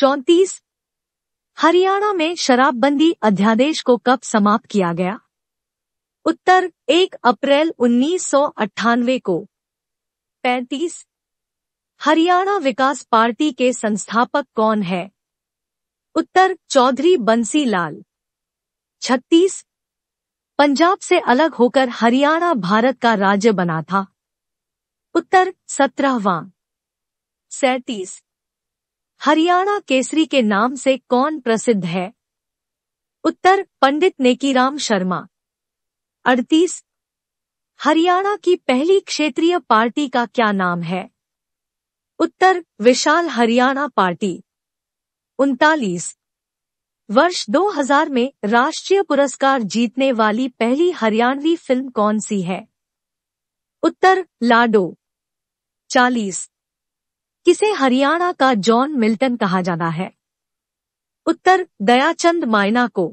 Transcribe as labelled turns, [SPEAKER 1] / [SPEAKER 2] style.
[SPEAKER 1] चौतीस हरियाणा में शराबबंदी अध्यादेश को कब समाप्त किया गया उत्तर 1 अप्रैल उन्नीस को 35 हरियाणा विकास पार्टी के संस्थापक कौन है उत्तर चौधरी बंसी लाल छत्तीस पंजाब से अलग होकर हरियाणा भारत का राज्य बना था उत्तर सत्रहवां सैतीस हरियाणा केसरी के नाम से कौन प्रसिद्ध है उत्तर पंडित नेकीराम शर्मा अड़तीस हरियाणा की पहली क्षेत्रीय पार्टी का क्या नाम है उत्तर विशाल हरियाणा पार्टी उनतालीस वर्ष 2000 में राष्ट्रीय पुरस्कार जीतने वाली पहली हरियाणवी फिल्म कौन सी है उत्तर लाडो चालीस किसे हरियाणा का जॉन मिल्टन कहा जाता है उत्तर दयाचंद मायना को